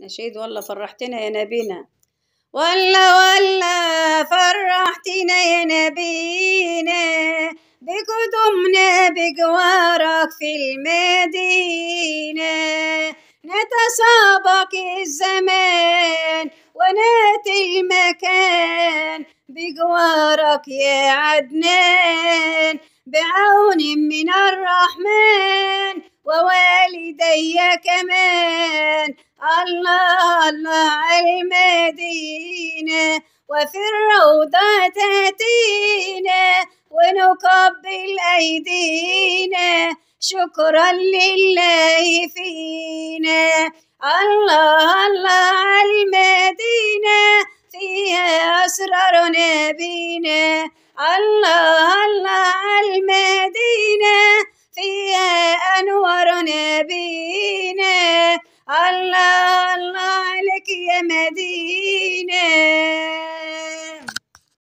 نشيد والله فرحتنا يا نبينا والله والله فرحتنا يا نبينا بقدومنا بجوارك في المدينة نتسابق الزمان وناتي المكان بجوارك يا عدنان بعون من الرحمن ويا كمان الله الله على المدينة وفي الروضة تاتينا ونقبل أيدينا شكرا لله فينا الله الله على المدينة فيها أسرار نبينا الله الله نبينا الله الله عليك يا مدينة